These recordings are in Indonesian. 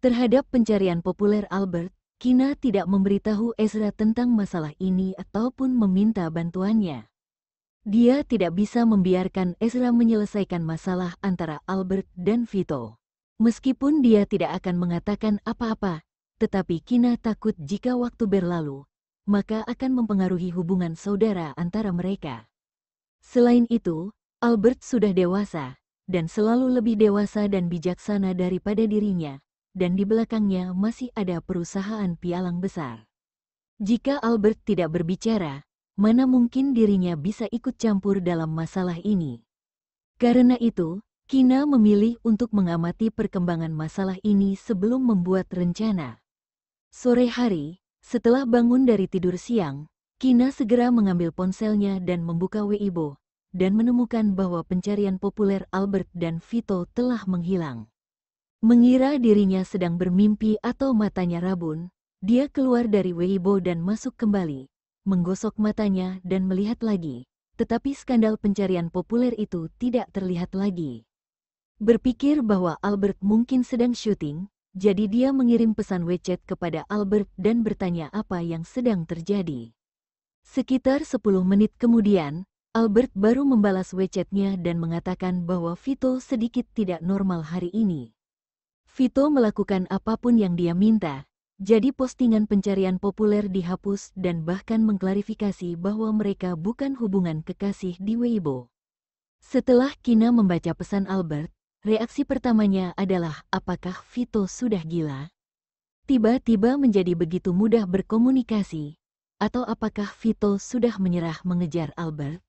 Terhadap pencarian populer Albert, Kina tidak memberitahu Ezra tentang masalah ini ataupun meminta bantuannya. Dia tidak bisa membiarkan Ezra menyelesaikan masalah antara Albert dan Vito. Meskipun dia tidak akan mengatakan apa-apa, tetapi Kina takut jika waktu berlalu, maka akan mempengaruhi hubungan saudara antara mereka. Selain itu, Albert sudah dewasa, dan selalu lebih dewasa dan bijaksana daripada dirinya, dan di belakangnya masih ada perusahaan pialang besar. Jika Albert tidak berbicara, mana mungkin dirinya bisa ikut campur dalam masalah ini. Karena itu, Kina memilih untuk mengamati perkembangan masalah ini sebelum membuat rencana. Sore hari, setelah bangun dari tidur siang, Kina segera mengambil ponselnya dan membuka Weibo, dan menemukan bahwa pencarian populer Albert dan Vito telah menghilang. Mengira dirinya sedang bermimpi atau matanya rabun, dia keluar dari Weibo dan masuk kembali, menggosok matanya dan melihat lagi. Tetapi skandal pencarian populer itu tidak terlihat lagi. Berpikir bahwa Albert mungkin sedang syuting, jadi dia mengirim pesan WeChat kepada Albert dan bertanya apa yang sedang terjadi. Sekitar 10 menit kemudian, Albert baru membalas WeChatnya dan mengatakan bahwa Vito sedikit tidak normal hari ini. Vito melakukan apapun yang dia minta, jadi postingan pencarian populer dihapus dan bahkan mengklarifikasi bahwa mereka bukan hubungan kekasih di Weibo. Setelah Kina membaca pesan Albert, reaksi pertamanya adalah apakah Vito sudah gila? Tiba-tiba menjadi begitu mudah berkomunikasi, atau apakah Vito sudah menyerah mengejar Albert?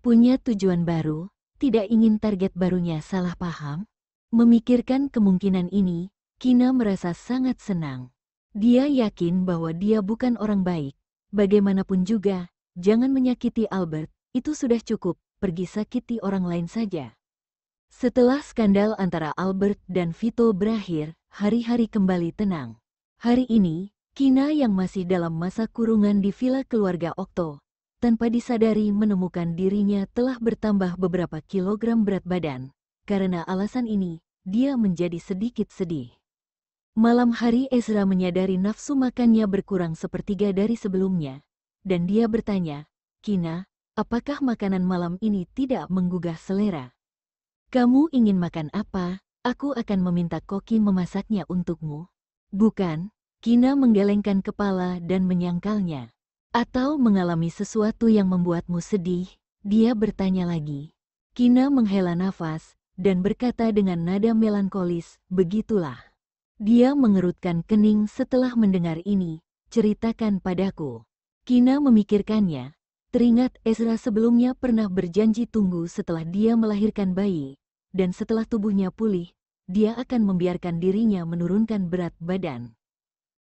Punya tujuan baru, tidak ingin target barunya salah paham? Memikirkan kemungkinan ini, Kina merasa sangat senang. Dia yakin bahwa dia bukan orang baik. Bagaimanapun juga, jangan menyakiti Albert, itu sudah cukup, pergi sakiti orang lain saja. Setelah skandal antara Albert dan Vito berakhir, hari-hari kembali tenang. Hari ini, Kina yang masih dalam masa kurungan di villa keluarga Okto, tanpa disadari menemukan dirinya telah bertambah beberapa kilogram berat badan. Karena alasan ini, dia menjadi sedikit sedih. Malam hari Ezra menyadari nafsu makannya berkurang sepertiga dari sebelumnya. Dan dia bertanya, Kina, apakah makanan malam ini tidak menggugah selera? Kamu ingin makan apa? Aku akan meminta Koki memasaknya untukmu. Bukan, Kina menggelengkan kepala dan menyangkalnya. Atau mengalami sesuatu yang membuatmu sedih, dia bertanya lagi. Kina menghela nafas, dan berkata dengan nada melankolis, begitulah. Dia mengerutkan kening setelah mendengar ini, ceritakan padaku. Kina memikirkannya, teringat Ezra sebelumnya pernah berjanji tunggu setelah dia melahirkan bayi, dan setelah tubuhnya pulih, dia akan membiarkan dirinya menurunkan berat badan.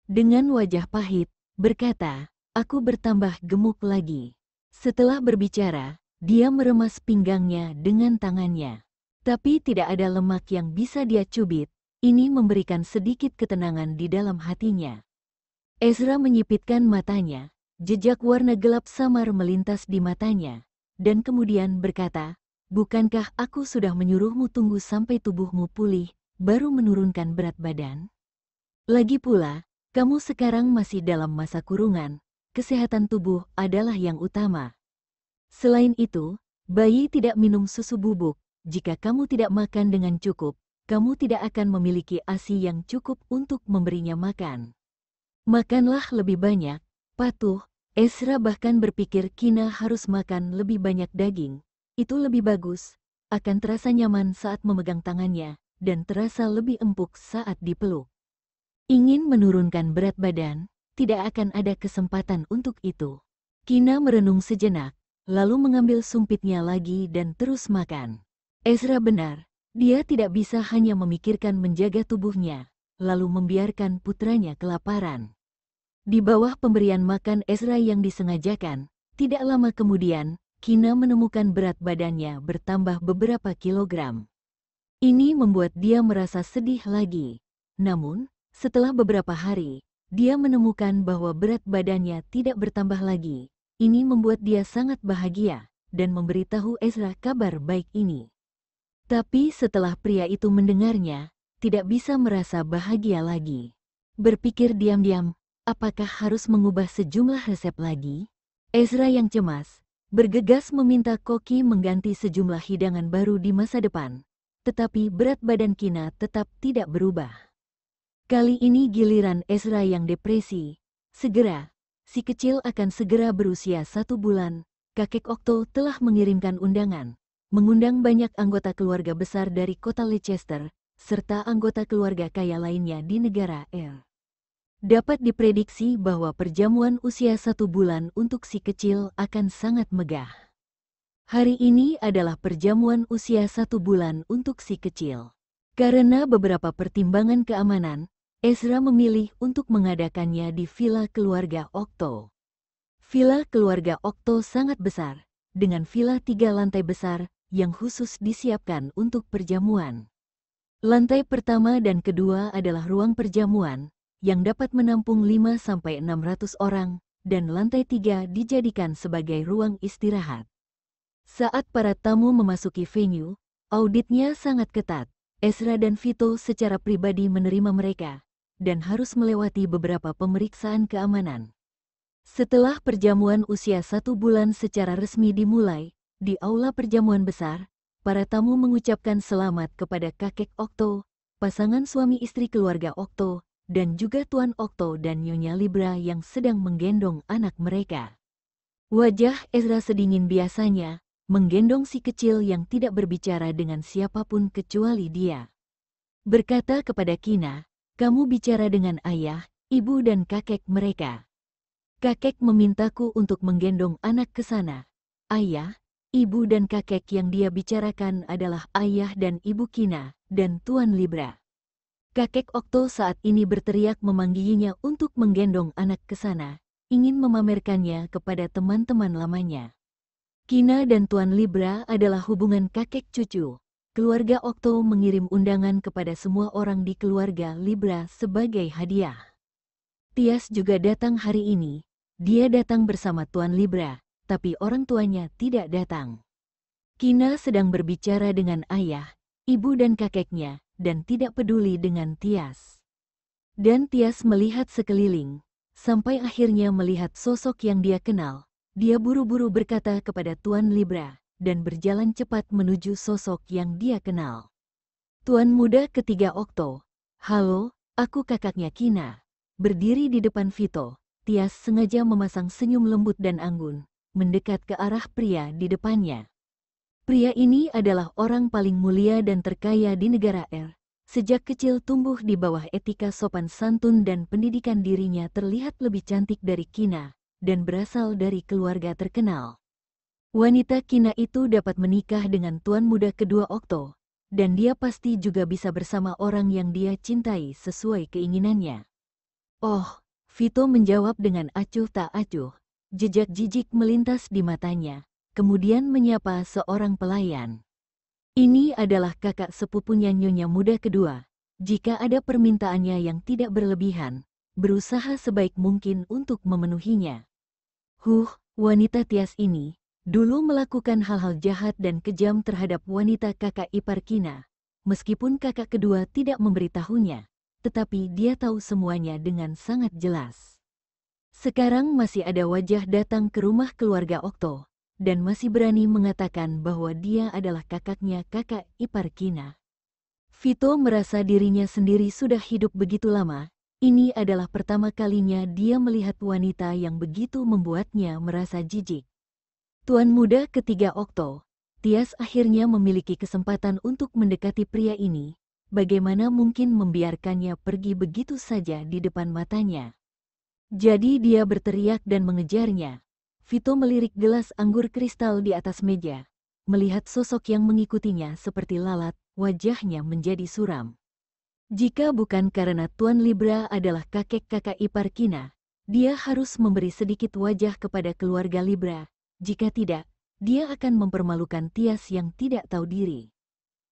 Dengan wajah pahit, berkata, aku bertambah gemuk lagi. Setelah berbicara, dia meremas pinggangnya dengan tangannya tapi tidak ada lemak yang bisa dia cubit, ini memberikan sedikit ketenangan di dalam hatinya. Ezra menyipitkan matanya, jejak warna gelap samar melintas di matanya, dan kemudian berkata, Bukankah aku sudah menyuruhmu tunggu sampai tubuhmu pulih, baru menurunkan berat badan? Lagi pula, kamu sekarang masih dalam masa kurungan, kesehatan tubuh adalah yang utama. Selain itu, bayi tidak minum susu bubuk, jika kamu tidak makan dengan cukup, kamu tidak akan memiliki ASI yang cukup untuk memberinya makan. Makanlah lebih banyak, patuh, Esra bahkan berpikir Kina harus makan lebih banyak daging, itu lebih bagus, akan terasa nyaman saat memegang tangannya, dan terasa lebih empuk saat dipeluk. Ingin menurunkan berat badan, tidak akan ada kesempatan untuk itu. Kina merenung sejenak, lalu mengambil sumpitnya lagi dan terus makan. Ezra benar, dia tidak bisa hanya memikirkan menjaga tubuhnya, lalu membiarkan putranya kelaparan. Di bawah pemberian makan Ezra yang disengajakan, tidak lama kemudian, Kina menemukan berat badannya bertambah beberapa kilogram. Ini membuat dia merasa sedih lagi. Namun, setelah beberapa hari, dia menemukan bahwa berat badannya tidak bertambah lagi. Ini membuat dia sangat bahagia dan memberitahu Ezra kabar baik ini. Tapi setelah pria itu mendengarnya, tidak bisa merasa bahagia lagi. Berpikir diam-diam, apakah harus mengubah sejumlah resep lagi? Ezra yang cemas, bergegas meminta Koki mengganti sejumlah hidangan baru di masa depan. Tetapi berat badan Kina tetap tidak berubah. Kali ini giliran Ezra yang depresi. Segera, si kecil akan segera berusia satu bulan. Kakek Okto telah mengirimkan undangan mengundang banyak anggota keluarga besar dari kota Leicester, serta anggota keluarga kaya lainnya di negara L. Dapat diprediksi bahwa perjamuan usia satu bulan untuk si kecil akan sangat megah. Hari ini adalah perjamuan usia satu bulan untuk si kecil. Karena beberapa pertimbangan keamanan, Ezra memilih untuk mengadakannya di villa keluarga Okto. Villa keluarga Okto sangat besar, dengan villa tiga lantai besar, yang khusus disiapkan untuk perjamuan. Lantai pertama dan kedua adalah ruang perjamuan, yang dapat menampung 5-600 orang, dan lantai tiga dijadikan sebagai ruang istirahat. Saat para tamu memasuki venue, auditnya sangat ketat. Ezra dan Vito secara pribadi menerima mereka, dan harus melewati beberapa pemeriksaan keamanan. Setelah perjamuan usia satu bulan secara resmi dimulai, di aula perjamuan besar, para tamu mengucapkan selamat kepada kakek Okto, pasangan suami istri keluarga Okto, dan juga Tuan Okto dan Nyonya Libra yang sedang menggendong anak mereka. Wajah Ezra sedingin biasanya, menggendong si kecil yang tidak berbicara dengan siapapun kecuali dia. Berkata kepada Kina, kamu bicara dengan ayah, ibu dan kakek mereka. Kakek memintaku untuk menggendong anak ke sana. Ayah, Ibu dan kakek yang dia bicarakan adalah ayah dan ibu Kina, dan Tuan Libra. Kakek Okto saat ini berteriak memanggihinya untuk menggendong anak ke sana, ingin memamerkannya kepada teman-teman lamanya. Kina dan Tuan Libra adalah hubungan kakek cucu. Keluarga Okto mengirim undangan kepada semua orang di keluarga Libra sebagai hadiah. Tias juga datang hari ini. Dia datang bersama Tuan Libra, tapi orang tuanya tidak datang. Kina sedang berbicara dengan ayah, ibu dan kakeknya, dan tidak peduli dengan Tias. Dan Tias melihat sekeliling, sampai akhirnya melihat sosok yang dia kenal. Dia buru-buru berkata kepada Tuan Libra, dan berjalan cepat menuju sosok yang dia kenal. Tuan muda ketiga Okto, halo, aku kakaknya Kina. Berdiri di depan Vito, Tias sengaja memasang senyum lembut dan anggun, mendekat ke arah pria di depannya. Pria ini adalah orang paling mulia dan terkaya di negara R. Er. Sejak kecil tumbuh di bawah etika sopan santun dan pendidikan dirinya terlihat lebih cantik dari Kina, dan berasal dari keluarga terkenal. Wanita Kina itu dapat menikah dengan tuan muda kedua Okto, dan dia pasti juga bisa bersama orang yang dia cintai sesuai keinginannya. Oh, Vito menjawab dengan acuh tak acuh, Jejak jijik melintas di matanya, kemudian menyapa seorang pelayan. Ini adalah kakak sepupunya nyonya muda kedua. Jika ada permintaannya yang tidak berlebihan, berusaha sebaik mungkin untuk memenuhinya. Huh, wanita tias ini, dulu melakukan hal-hal jahat dan kejam terhadap wanita kakak ipar Kina. Meskipun kakak kedua tidak memberitahunya, tetapi dia tahu semuanya dengan sangat jelas. Sekarang masih ada wajah datang ke rumah keluarga Okto, dan masih berani mengatakan bahwa dia adalah kakaknya kakak ipar Kina. Vito merasa dirinya sendiri sudah hidup begitu lama, ini adalah pertama kalinya dia melihat wanita yang begitu membuatnya merasa jijik. Tuan muda ketiga Okto, Tias akhirnya memiliki kesempatan untuk mendekati pria ini, bagaimana mungkin membiarkannya pergi begitu saja di depan matanya. Jadi dia berteriak dan mengejarnya. Vito melirik gelas anggur kristal di atas meja. Melihat sosok yang mengikutinya seperti lalat, wajahnya menjadi suram. Jika bukan karena Tuan Libra adalah kakek-kakak ipar Kina, dia harus memberi sedikit wajah kepada keluarga Libra. Jika tidak, dia akan mempermalukan Tias yang tidak tahu diri.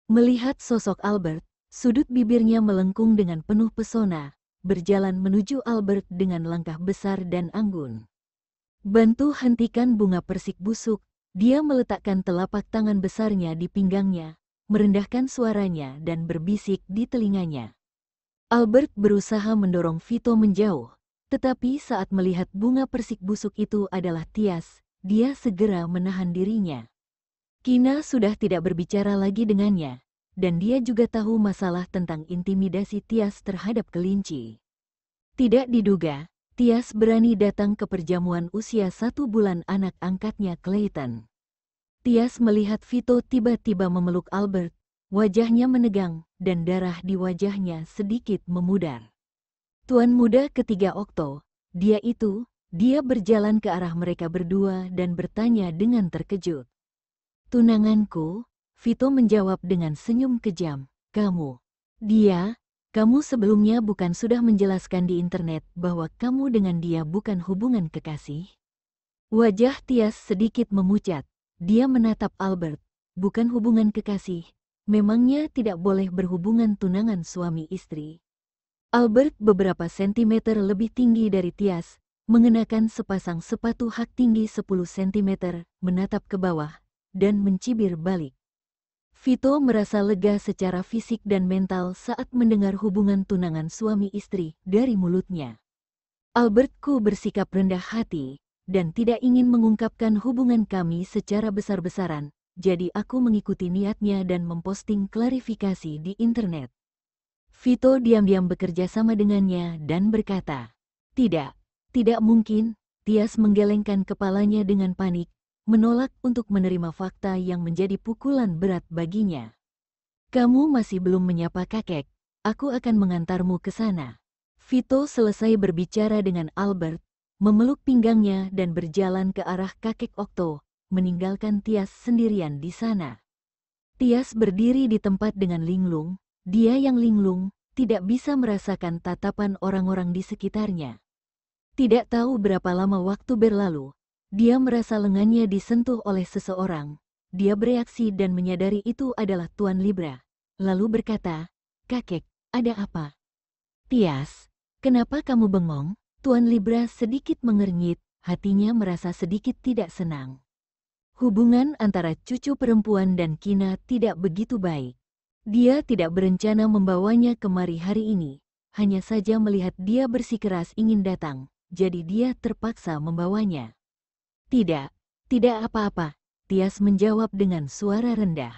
Melihat sosok Albert, sudut bibirnya melengkung dengan penuh pesona, berjalan menuju Albert dengan langkah besar dan anggun. Bantu hentikan bunga persik busuk, dia meletakkan telapak tangan besarnya di pinggangnya, merendahkan suaranya dan berbisik di telinganya. Albert berusaha mendorong Vito menjauh, tetapi saat melihat bunga persik busuk itu adalah Tias, dia segera menahan dirinya. Kina sudah tidak berbicara lagi dengannya, dan dia juga tahu masalah tentang intimidasi Tias terhadap kelinci. Tidak diduga, Tias berani datang ke perjamuan usia satu bulan anak angkatnya Clayton. Tias melihat Vito tiba-tiba memeluk Albert, wajahnya menegang, dan darah di wajahnya sedikit memudar. Tuan muda ketiga Okto, dia itu, dia berjalan ke arah mereka berdua dan bertanya dengan terkejut. Tunanganku, Vito menjawab dengan senyum kejam, kamu. Dia, kamu sebelumnya bukan sudah menjelaskan di internet bahwa kamu dengan dia bukan hubungan kekasih? Wajah Tias sedikit memucat. Dia menatap Albert, bukan hubungan kekasih. Memangnya tidak boleh berhubungan tunangan suami istri. Albert beberapa sentimeter lebih tinggi dari Tias, mengenakan sepasang sepatu hak tinggi 10 sentimeter, menatap ke bawah, dan mencibir balik. Vito merasa lega secara fisik dan mental saat mendengar hubungan tunangan suami istri dari mulutnya. Albertku bersikap rendah hati dan tidak ingin mengungkapkan hubungan kami secara besar-besaran, jadi aku mengikuti niatnya dan memposting klarifikasi di internet. Vito diam-diam bekerja sama dengannya dan berkata, Tidak, tidak mungkin, Tias menggelengkan kepalanya dengan panik, menolak untuk menerima fakta yang menjadi pukulan berat baginya. Kamu masih belum menyapa kakek, aku akan mengantarmu ke sana. Vito selesai berbicara dengan Albert, memeluk pinggangnya dan berjalan ke arah kakek Okto, meninggalkan Tias sendirian di sana. Tias berdiri di tempat dengan linglung, dia yang linglung, tidak bisa merasakan tatapan orang-orang di sekitarnya. Tidak tahu berapa lama waktu berlalu, dia merasa lengannya disentuh oleh seseorang. Dia bereaksi dan menyadari itu adalah Tuan Libra. Lalu berkata, Kakek, ada apa? Tias, kenapa kamu bengong? Tuan Libra sedikit mengernyit, hatinya merasa sedikit tidak senang. Hubungan antara cucu perempuan dan Kina tidak begitu baik. Dia tidak berencana membawanya kemari hari ini, hanya saja melihat dia bersikeras ingin datang, jadi dia terpaksa membawanya. Tidak, tidak apa-apa, Tias menjawab dengan suara rendah.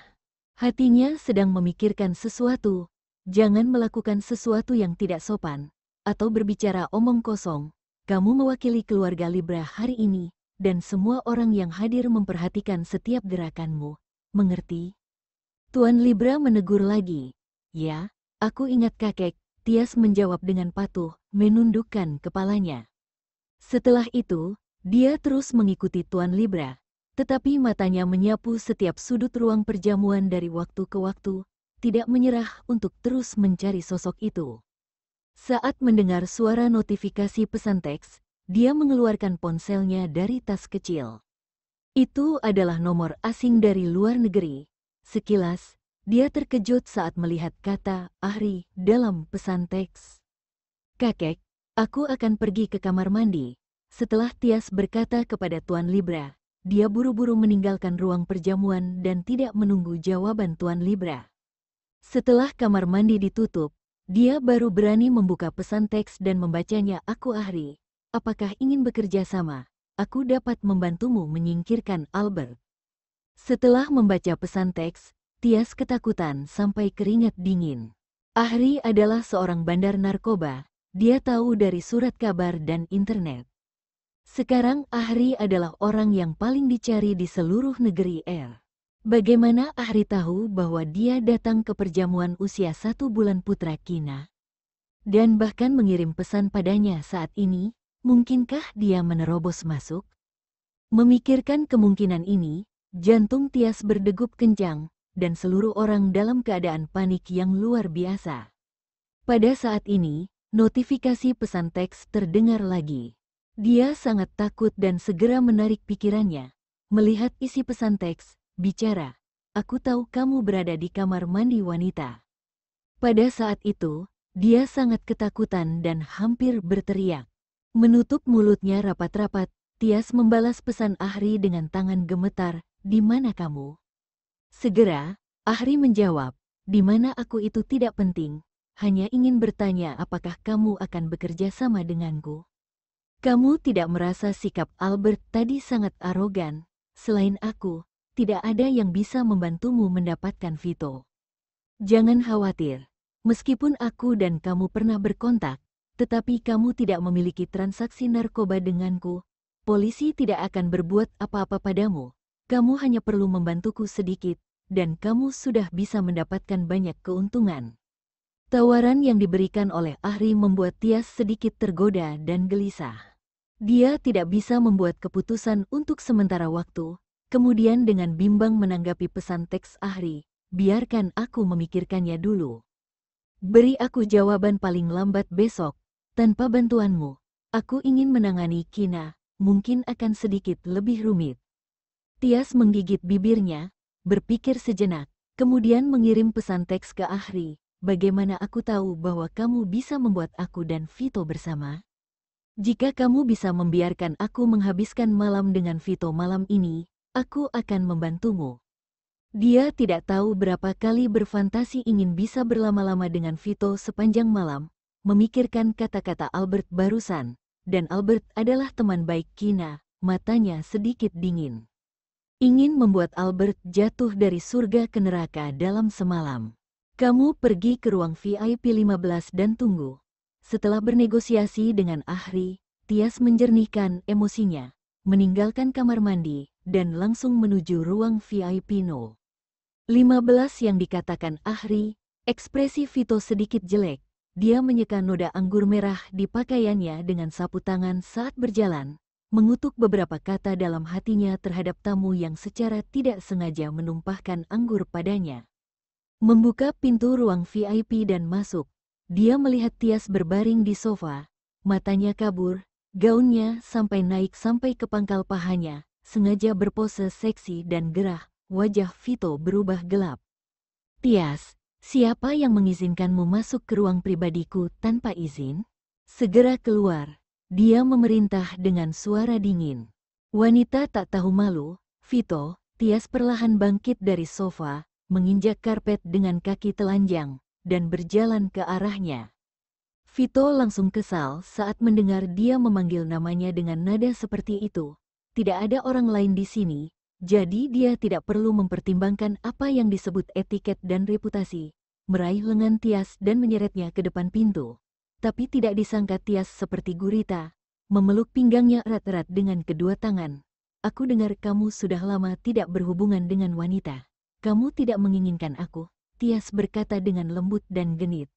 Hatinya sedang memikirkan sesuatu. Jangan melakukan sesuatu yang tidak sopan, atau berbicara omong kosong. Kamu mewakili keluarga Libra hari ini, dan semua orang yang hadir memperhatikan setiap gerakanmu. Mengerti? Tuan Libra menegur lagi. Ya, aku ingat kakek, Tias menjawab dengan patuh, menundukkan kepalanya. Setelah itu, dia terus mengikuti Tuan Libra, tetapi matanya menyapu setiap sudut ruang perjamuan dari waktu ke waktu, tidak menyerah untuk terus mencari sosok itu. Saat mendengar suara notifikasi pesan teks, dia mengeluarkan ponselnya dari tas kecil. Itu adalah nomor asing dari luar negeri. Sekilas, dia terkejut saat melihat kata Ahri dalam pesan teks. Kakek, aku akan pergi ke kamar mandi setelah Tias berkata kepada Tuan Libra, dia buru-buru meninggalkan ruang perjamuan dan tidak menunggu jawaban Tuan Libra. Setelah kamar mandi ditutup, dia baru berani membuka pesan teks dan membacanya Aku Ahri, apakah ingin bekerja sama? Aku dapat membantumu menyingkirkan Albert. Setelah membaca pesan teks, Tias ketakutan sampai keringat dingin. Ahri adalah seorang bandar narkoba, dia tahu dari surat kabar dan internet. Sekarang Ahri adalah orang yang paling dicari di seluruh negeri R. Bagaimana Ahri tahu bahwa dia datang ke perjamuan usia satu bulan putra Kina? Dan bahkan mengirim pesan padanya saat ini, mungkinkah dia menerobos masuk? Memikirkan kemungkinan ini, jantung Tias berdegup kencang, dan seluruh orang dalam keadaan panik yang luar biasa. Pada saat ini, notifikasi pesan teks terdengar lagi. Dia sangat takut dan segera menarik pikirannya. Melihat isi pesan teks, bicara, aku tahu kamu berada di kamar mandi wanita. Pada saat itu, dia sangat ketakutan dan hampir berteriak. Menutup mulutnya rapat-rapat, Tias membalas pesan Ahri dengan tangan gemetar, di mana kamu? Segera, Ahri menjawab, di mana aku itu tidak penting, hanya ingin bertanya apakah kamu akan bekerja sama denganku. Kamu tidak merasa sikap Albert tadi sangat arogan? Selain aku, tidak ada yang bisa membantumu mendapatkan Vito. Jangan khawatir. Meskipun aku dan kamu pernah berkontak, tetapi kamu tidak memiliki transaksi narkoba denganku, polisi tidak akan berbuat apa-apa padamu. Kamu hanya perlu membantuku sedikit, dan kamu sudah bisa mendapatkan banyak keuntungan. Tawaran yang diberikan oleh Ahri membuat Tias sedikit tergoda dan gelisah. Dia tidak bisa membuat keputusan untuk sementara waktu, kemudian dengan bimbang menanggapi pesan teks Ahri, biarkan aku memikirkannya dulu. Beri aku jawaban paling lambat besok, tanpa bantuanmu. Aku ingin menangani Kina, mungkin akan sedikit lebih rumit. Tias menggigit bibirnya, berpikir sejenak, kemudian mengirim pesan teks ke Ahri, bagaimana aku tahu bahwa kamu bisa membuat aku dan Vito bersama? Jika kamu bisa membiarkan aku menghabiskan malam dengan Vito malam ini, aku akan membantumu. Dia tidak tahu berapa kali berfantasi ingin bisa berlama-lama dengan Vito sepanjang malam, memikirkan kata-kata Albert barusan, dan Albert adalah teman baik Kina, matanya sedikit dingin. Ingin membuat Albert jatuh dari surga ke neraka dalam semalam. Kamu pergi ke ruang VIP 15 dan tunggu. Setelah bernegosiasi dengan Ahri, Tias menjernihkan emosinya, meninggalkan kamar mandi, dan langsung menuju ruang VIP No. 15 yang dikatakan Ahri, ekspresi Vito sedikit jelek. Dia menyeka noda anggur merah di pakaiannya dengan sapu tangan saat berjalan, mengutuk beberapa kata dalam hatinya terhadap tamu yang secara tidak sengaja menumpahkan anggur padanya. Membuka pintu ruang VIP dan masuk, dia melihat Tias berbaring di sofa, matanya kabur, gaunnya sampai naik sampai ke pangkal pahanya, sengaja berpose seksi dan gerah, wajah Vito berubah gelap. Tias, siapa yang mengizinkanmu masuk ke ruang pribadiku tanpa izin? Segera keluar. Dia memerintah dengan suara dingin. Wanita tak tahu malu, Vito, Tias perlahan bangkit dari sofa, menginjak karpet dengan kaki telanjang, dan berjalan ke arahnya. Vito langsung kesal saat mendengar dia memanggil namanya dengan nada seperti itu. Tidak ada orang lain di sini, jadi dia tidak perlu mempertimbangkan apa yang disebut etiket dan reputasi. Meraih lengan Tias dan menyeretnya ke depan pintu. Tapi tidak disangka Tias seperti gurita, memeluk pinggangnya erat-erat dengan kedua tangan. Aku dengar kamu sudah lama tidak berhubungan dengan wanita. Kamu tidak menginginkan aku. Matias berkata dengan lembut dan genit.